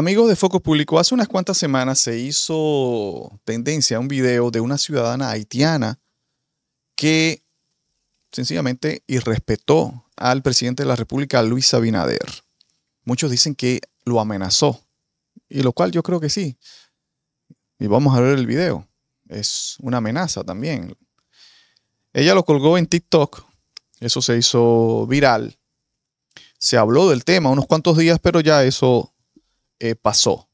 Amigos de Foco Público, hace unas cuantas semanas se hizo tendencia a un video de una ciudadana haitiana que sencillamente irrespetó al presidente de la República, Luis Abinader. Muchos dicen que lo amenazó, y lo cual yo creo que sí. Y vamos a ver el video. Es una amenaza también. Ella lo colgó en TikTok, eso se hizo viral. Se habló del tema unos cuantos días, pero ya eso eh, pasó,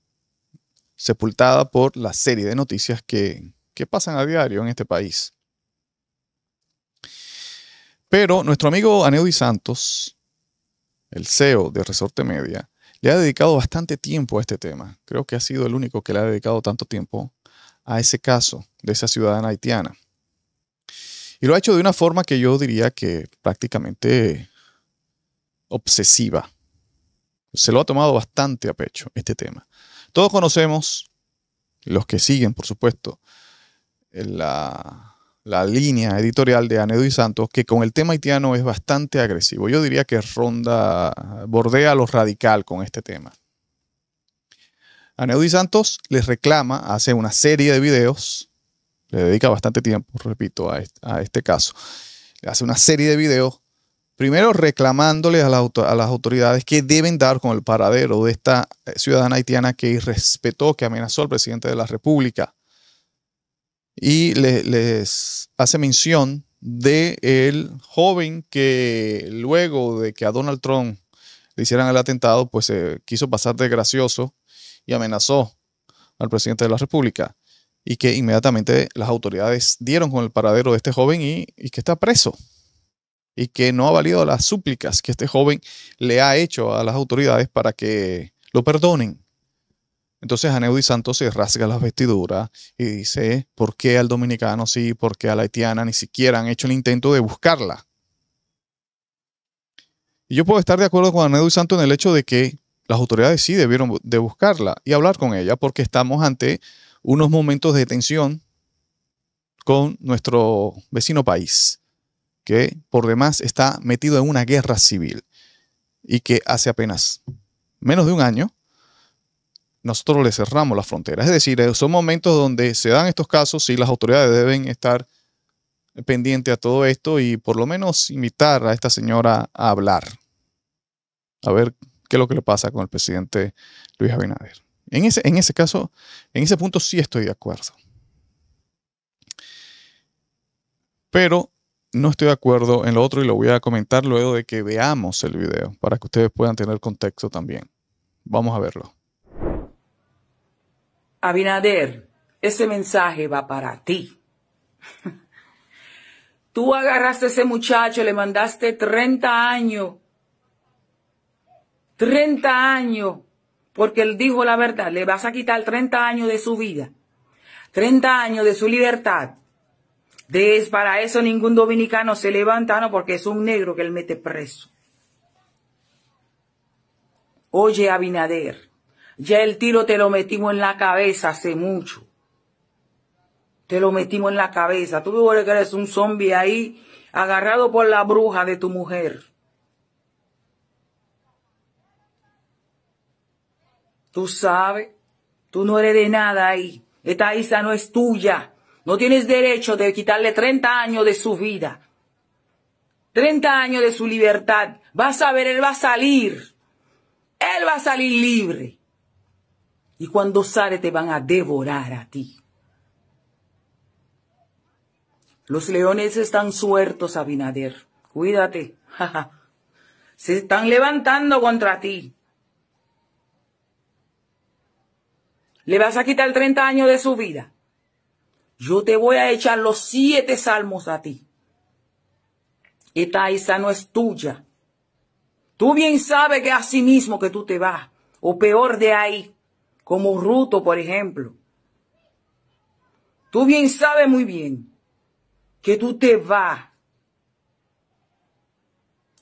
sepultada por la serie de noticias que, pasan a diario en este país. Pero nuestro amigo Aneudi Santos, el CEO de Resorte Media, le ha dedicado bastante tiempo a este tema. Creo que ha sido el único que le ha dedicado tanto tiempo a ese caso de esa ciudadana haitiana. Y lo ha hecho de una forma que yo diría que prácticamente obsesiva se lo ha tomado bastante a pecho este tema. Todos conocemos, los que siguen, por supuesto, la, la línea editorial de Anedo y Santos, que con el tema haitiano es bastante agresivo. Yo diría que ronda, bordea lo radical con este tema. Anedo y Santos les reclama, hace una serie de videos, le dedica bastante tiempo, repito, a este, a este caso, hace una serie de videos primero reclamándole a las, autoridades que deben dar con el paradero de esta eh, ciudadana haitiana que irrespetó, que amenazó al presidente de la República. Y les hace mención de el joven que luego de que a Donald Trump le hicieran el atentado, pues se eh, quiso pasar de gracioso y amenazó al presidente de la República. Y que inmediatamente las autoridades dieron con el paradero de este joven y que está preso y que no ha valido las súplicas que este joven le ha hecho a las autoridades para que lo perdonen. Entonces y Santos se rasga las vestiduras y dice, ¿por qué al dominicano sí? ¿Por qué a la haitiana ni siquiera han hecho el intento de buscarla? Y yo puedo estar de acuerdo con y Santos en el hecho de que las autoridades sí debieron de buscarla y hablar con ella porque estamos ante unos momentos de tensión con nuestro vecino país que por demás está metido en una guerra civil y que hace apenas menos de un año nosotros le cerramos las fronteras. Es decir, eh, son momentos donde se dan estos casos y las autoridades deben estar pendientes a todo esto y por lo menos invitar a esta señora a hablar. A ver qué es lo que le pasa con el presidente Luis Abinader. En ese, en ese caso, en ese punto sí estoy de acuerdo. Pero no estoy de acuerdo en lo otro y lo voy a comentar luego de que veamos el video para que ustedes puedan tener contexto también. Vamos a verlo. Abinader, ese mensaje va para ti. Tú agarraste a ese muchacho, le mandaste 30 años. 30 años, porque él dijo la verdad, le vas a quitar 30 años de su vida, 30 años de su libertad, para eso ningún dominicano se levanta, no, porque es un negro que él mete preso. Oye, Abinader, ya el tiro te lo metimos en la cabeza hace mucho. Te lo metimos en la cabeza. Tú que eres un zombie ahí, agarrado por la bruja de tu mujer. Tú sabes, tú no eres de nada ahí. Esta isla no es tuya. No tienes derecho de quitarle 30 años de su vida. 30 años de su libertad. Vas a ver, él va a salir. Él va a salir libre. Y cuando sale te van a devorar a ti. Los leones están suertos, Abinader. Cuídate. Se están levantando contra ti. Le vas a quitar 30 años de su vida. Yo te voy a echar los siete salmos a ti. Esta isla no es tuya. Tú bien sabes que así mismo que tú te vas, o peor de ahí, como Ruto, por ejemplo. Tú bien sabes muy bien que tú te vas.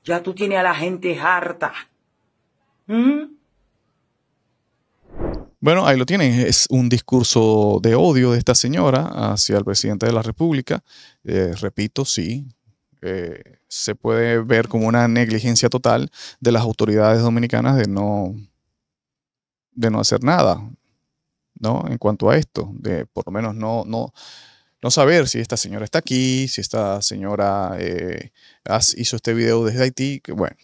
Ya tú tienes a la gente harta. ¿Mm? Bueno, ahí lo tienen. Es un discurso de odio de esta señora hacia el presidente de la República. Eh, repito, sí, eh, se puede ver como una negligencia total de las autoridades dominicanas de no, de no hacer nada, ¿no? En cuanto a esto, de por lo menos no, no, no saber si esta señora está aquí, si esta señora eh, hizo este video desde Haití, que, bueno.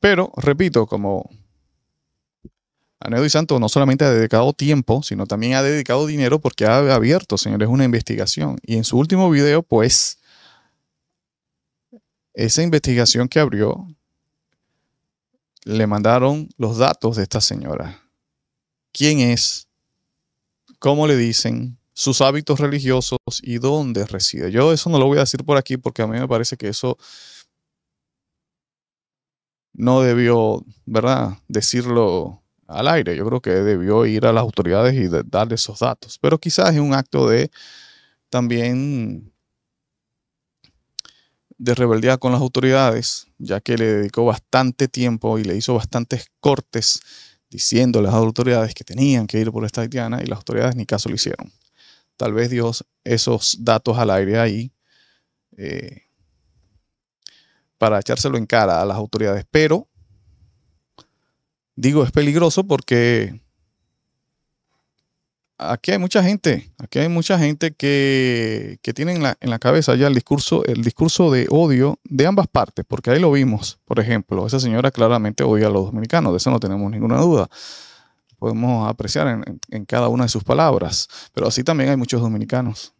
Pero, repito, como y Santo no solamente ha dedicado tiempo, sino también ha dedicado dinero porque ha abierto, señores, una investigación. Y en su último video, pues, esa investigación que abrió, le mandaron los datos de esta señora. ¿Quién es? ¿Cómo le dicen? Sus hábitos religiosos y dónde reside. Yo eso no lo voy a decir por aquí porque a mí me parece que eso no debió, ¿verdad? Decirlo al aire. Yo creo que debió ir a las autoridades y darle esos datos. Pero quizás es un acto de también de rebeldía con las autoridades, ya que le dedicó bastante tiempo y le hizo bastantes cortes diciendo a las autoridades que tenían que ir por esta haitiana y las autoridades ni caso lo hicieron. Tal vez dio esos datos al aire ahí eh, para echárselo en cara a las autoridades, pero Digo, es peligroso porque aquí hay mucha gente, aquí hay mucha gente que, tiene en la, cabeza ya el discurso, el discurso de odio de ambas partes, porque ahí lo vimos, por ejemplo, esa señora claramente odia a los dominicanos, de eso no tenemos ninguna duda. Podemos apreciar en, en cada una de sus palabras, pero así también hay muchos dominicanos.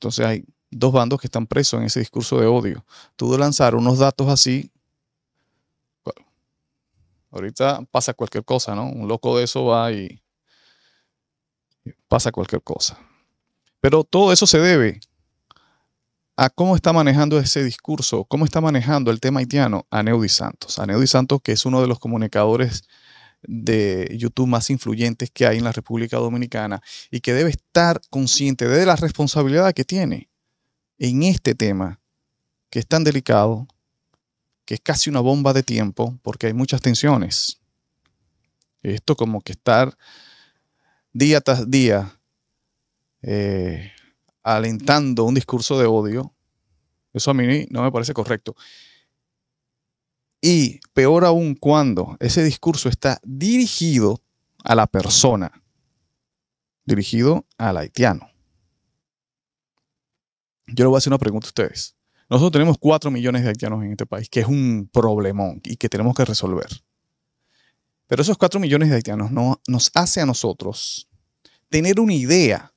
Entonces hay dos bandos que están presos en ese discurso de odio. Tú de lanzar unos datos así Ahorita pasa cualquier cosa, ¿no? Un loco de eso va y pasa cualquier cosa. Pero todo eso se debe a cómo está manejando ese discurso, cómo está manejando el tema haitiano a Santos. A Neudi Santos, que es uno de los comunicadores de YouTube más influyentes que hay en la República Dominicana y que debe estar consciente de la responsabilidad que tiene en este tema, que es tan delicado, que es casi una bomba de tiempo porque hay muchas tensiones. Esto como que estar día tras día eh, alentando un discurso de odio, eso a mí no me parece correcto. Y peor aún cuando ese discurso está dirigido a la persona, dirigido al haitiano. Yo le voy a hacer una pregunta a ustedes. Nosotros tenemos 4 millones de haitianos en este país, que es un problemón y que tenemos que resolver. Pero esos 4 millones de haitianos no, nos hace a nosotros tener una idea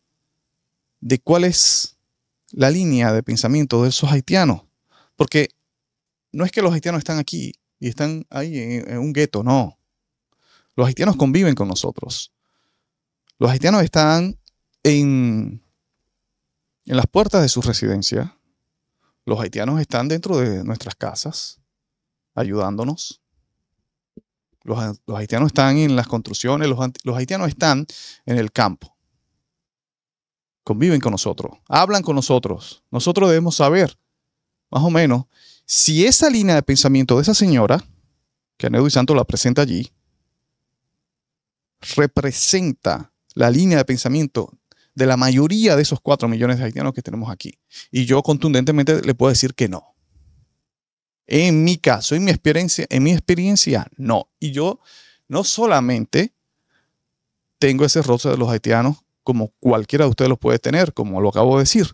de cuál es la línea de pensamiento de esos haitianos. Porque no es que los haitianos están aquí y están ahí en, un gueto, no. Los haitianos conviven con nosotros. Los haitianos están en, en las puertas de sus residencias los haitianos están dentro de nuestras casas ayudándonos. Los, haitianos están en las construcciones, los, haitianos están en el campo. Conviven con nosotros, hablan con nosotros. Nosotros debemos saber, más o menos, si esa línea de pensamiento de esa señora, que Anedo y Santo la presenta allí, representa la línea de pensamiento de la mayoría de esos 4 millones de haitianos que tenemos aquí. Y yo contundentemente le puedo decir que no. En mi caso, en mi experiencia, en mi experiencia, no. Y yo no solamente tengo ese rostro de los haitianos como cualquiera de ustedes los puede tener, como lo acabo de decir.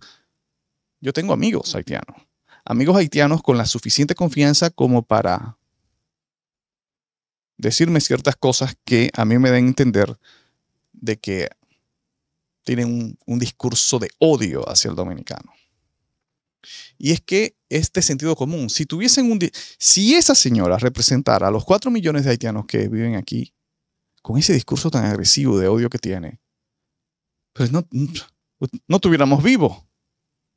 Yo tengo amigos haitianos, amigos haitianos con la suficiente confianza como para decirme ciertas cosas que a mí me den a entender de que tienen un, discurso de odio hacia el dominicano. Y es que este sentido común, si tuviesen un... Si esa señora representara a los 4 millones de haitianos que viven aquí, con ese discurso tan agresivo de odio que tiene, pues no, no tuviéramos vivo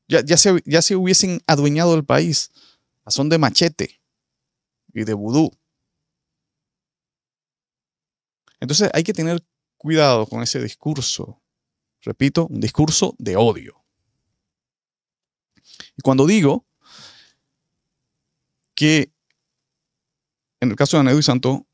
Ya, ya, se, ya se hubiesen adueñado el país a son de machete y de vudú. Entonces hay que tener cuidado con ese discurso Repito, un discurso de odio. Y cuando digo que en el caso de Anedo y Santo,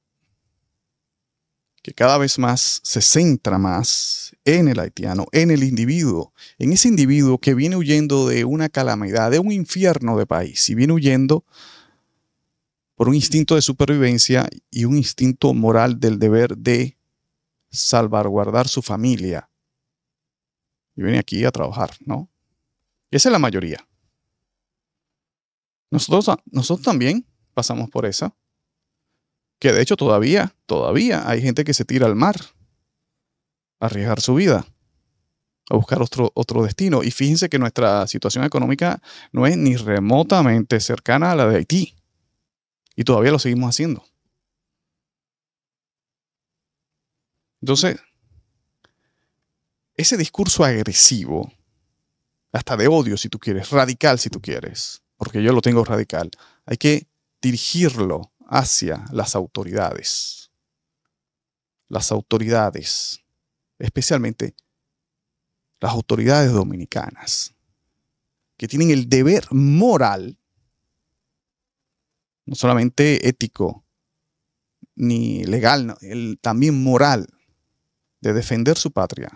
que cada vez más se centra más en el haitiano, en el individuo, en ese individuo que viene huyendo de una calamidad, de un infierno de país, y viene huyendo por un instinto de supervivencia y un instinto moral del deber de salvaguardar su familia, y viene aquí a trabajar, ¿no? Esa es la mayoría. Nosotros, ah, nosotros también pasamos por esa. Que de hecho todavía, todavía hay gente que se tira al mar a arriesgar su vida, a buscar otro, otro destino. Y fíjense que nuestra situación económica no es ni remotamente cercana a la de Haití. Y todavía lo seguimos haciendo. Entonces, ese discurso agresivo, hasta de odio si tú quieres, radical si tú quieres, porque yo lo tengo radical, hay que dirigirlo hacia las autoridades. Las autoridades, especialmente las autoridades dominicanas, que tienen el deber moral, no solamente ético, ni legal, también moral, de defender su patria,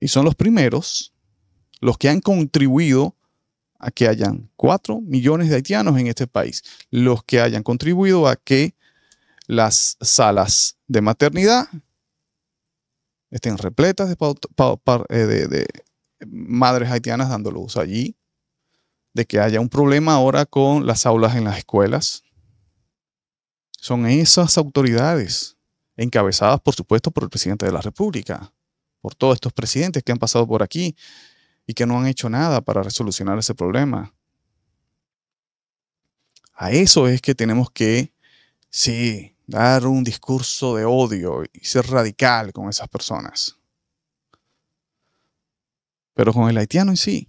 y son los primeros los que han contribuido a que hayan 4 millones de haitianos en este país, los que hayan contribuido a que las salas de maternidad estén repletas de, eh, madres haitianas dando allí, de que haya un problema ahora con las aulas en las escuelas. Son esas autoridades, encabezadas por supuesto por el presidente de la República, por todos estos presidentes que han pasado por aquí y que no han hecho nada para resolucionar ese problema. A eso es que tenemos que, sí, dar un discurso de odio y ser radical con esas personas. Pero con el haitiano en sí,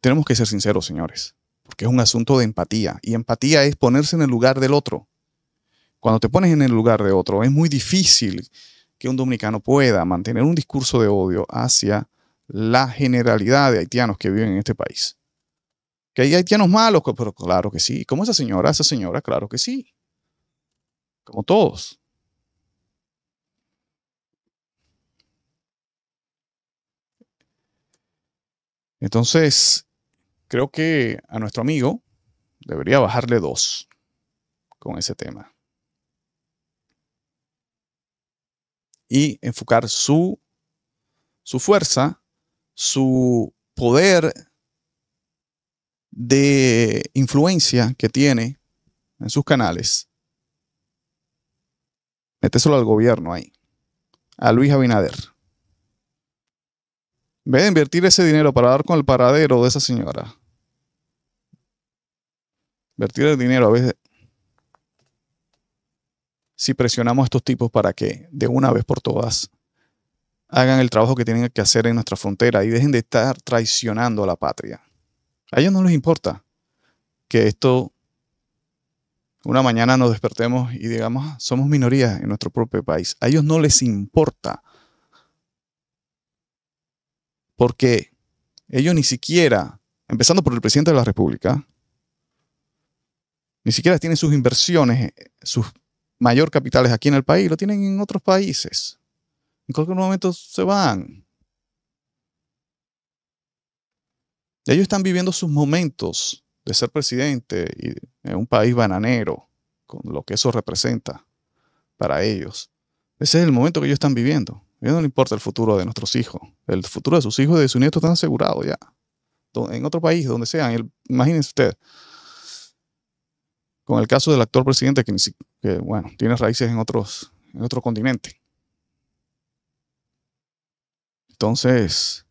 tenemos que ser sinceros, señores, porque es un asunto de empatía. Y empatía es ponerse en el lugar del otro. Cuando te pones en el lugar de otro, es muy difícil que un dominicano pueda mantener un discurso de odio hacia la generalidad de haitianos que viven en este país. Que hay haitianos malos, pero claro que sí. Como esa señora, esa señora, claro que sí. Como todos. Entonces, creo que a nuestro amigo debería bajarle dos con ese tema. y enfocar su, fuerza, su poder de influencia que tiene en sus canales. Méteselo al gobierno ahí, a Luis Abinader. En vez de invertir ese dinero para dar con el paradero de esa señora, invertir el dinero a veces si presionamos a estos tipos para que de una vez por todas hagan el trabajo que tienen que hacer en nuestra frontera y dejen de estar traicionando a la patria. A ellos no les importa que esto una mañana nos despertemos y digamos, ah, somos minorías en nuestro propio país. A ellos no les importa. Porque ellos ni siquiera, empezando por el presidente de la República, ni siquiera tienen sus inversiones, sus mayor capitales aquí en el país, lo tienen en otros países. En cualquier momento se van. ellos están viviendo sus momentos de ser presidente y en un país bananero, con lo que eso representa para ellos. Ese es el momento que ellos están viviendo. A ellos no le importa el futuro de nuestros hijos. El futuro de sus hijos y de sus nietos están asegurados ya. En otro país, donde sean. imagínense ustedes con el caso del actual presidente que, bueno, tiene raíces en otros, en otro continente. Entonces,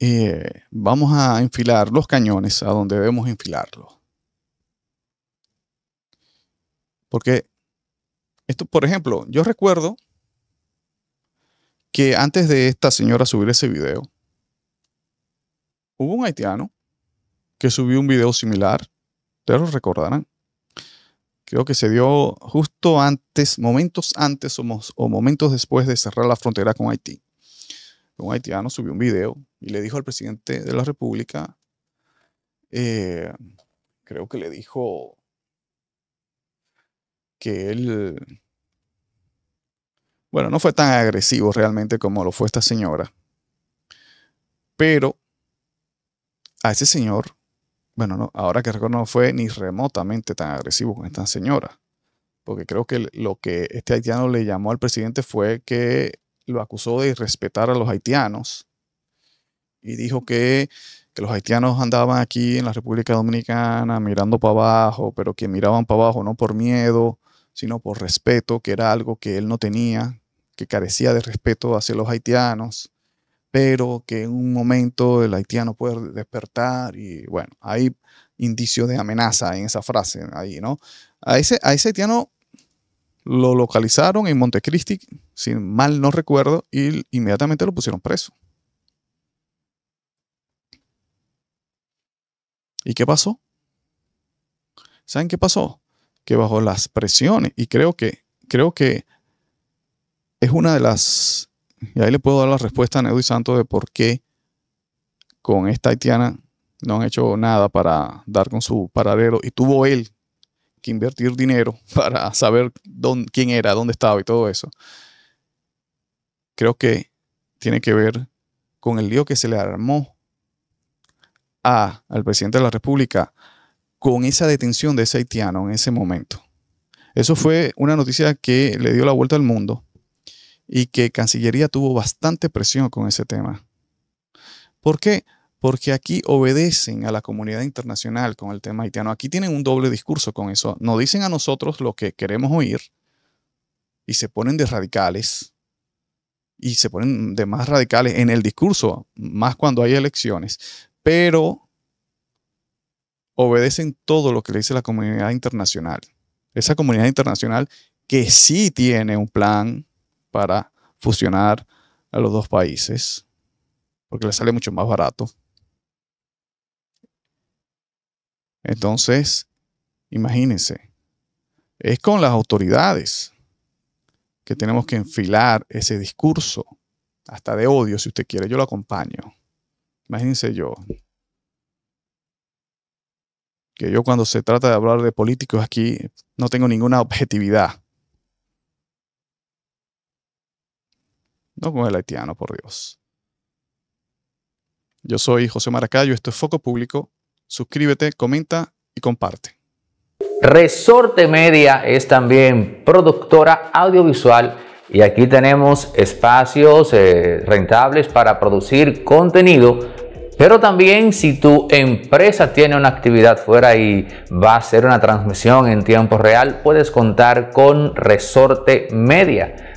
eh, vamos a enfilar los cañones a donde debemos enfilarlos. Porque esto, por ejemplo, yo recuerdo que antes de esta señora subir ese video, hubo un haitiano que subió un video similar, ustedes lo recordarán. Creo que se dio justo antes, momentos antes o, momentos después de cerrar la frontera con Haití. Un haitiano subió un video y le dijo al presidente de la República, eh, creo que le dijo que él, bueno, no fue tan agresivo realmente como lo fue esta señora, pero a ese señor bueno, no, ahora que recuerdo no fue ni remotamente tan agresivo con esta señora, porque creo que lo que este haitiano le llamó al presidente fue que lo acusó de irrespetar a los haitianos y dijo que, que los haitianos andaban aquí en la República Dominicana mirando para abajo, pero que miraban para abajo no por miedo, sino por respeto, que era algo que él no tenía, que carecía de respeto hacia los haitianos pero que en un momento el haitiano puede despertar y bueno, hay indicios de amenaza en esa frase ahí, ¿no? A ese, a haitiano lo localizaron en Montecristi, si mal no recuerdo, y inmediatamente lo pusieron preso. ¿Y qué pasó? ¿Saben qué pasó? Que bajo las presiones, y creo que, creo que es una de las y ahí le puedo dar la respuesta a Nedo y Santos de por qué con esta haitiana no han hecho nada para dar con su paradero y tuvo él que invertir dinero para saber dónde, quién era, dónde estaba y todo eso. Creo que tiene que ver con el lío que se le armó a, al presidente de la República con esa detención de ese haitiano en ese momento. Eso fue una noticia que le dio la vuelta al mundo y que Cancillería tuvo bastante presión con ese tema. ¿Por qué? Porque aquí obedecen a la comunidad internacional con el tema haitiano. Aquí tienen un doble discurso con eso. No dicen a nosotros lo que queremos oír y se ponen de radicales y se ponen de más radicales en el discurso, más cuando hay elecciones, pero obedecen todo lo que le dice la comunidad internacional. Esa comunidad internacional que sí tiene un plan para fusionar a los dos países, porque le sale mucho más barato. Entonces, imagínense, es con las autoridades que tenemos que enfilar ese discurso, hasta de odio si usted quiere, yo lo acompaño. Imagínense yo, que yo cuando se trata de hablar de políticos aquí no tengo ninguna objetividad. no con el haitiano, por Dios. Yo soy José Maracayo, esto es Foco Público. Suscríbete, comenta y comparte. Resorte Media es también productora audiovisual y aquí tenemos espacios eh, rentables para producir contenido. Pero también si tu empresa tiene una actividad fuera y va a hacer una transmisión en tiempo real, puedes contar con Resorte Media.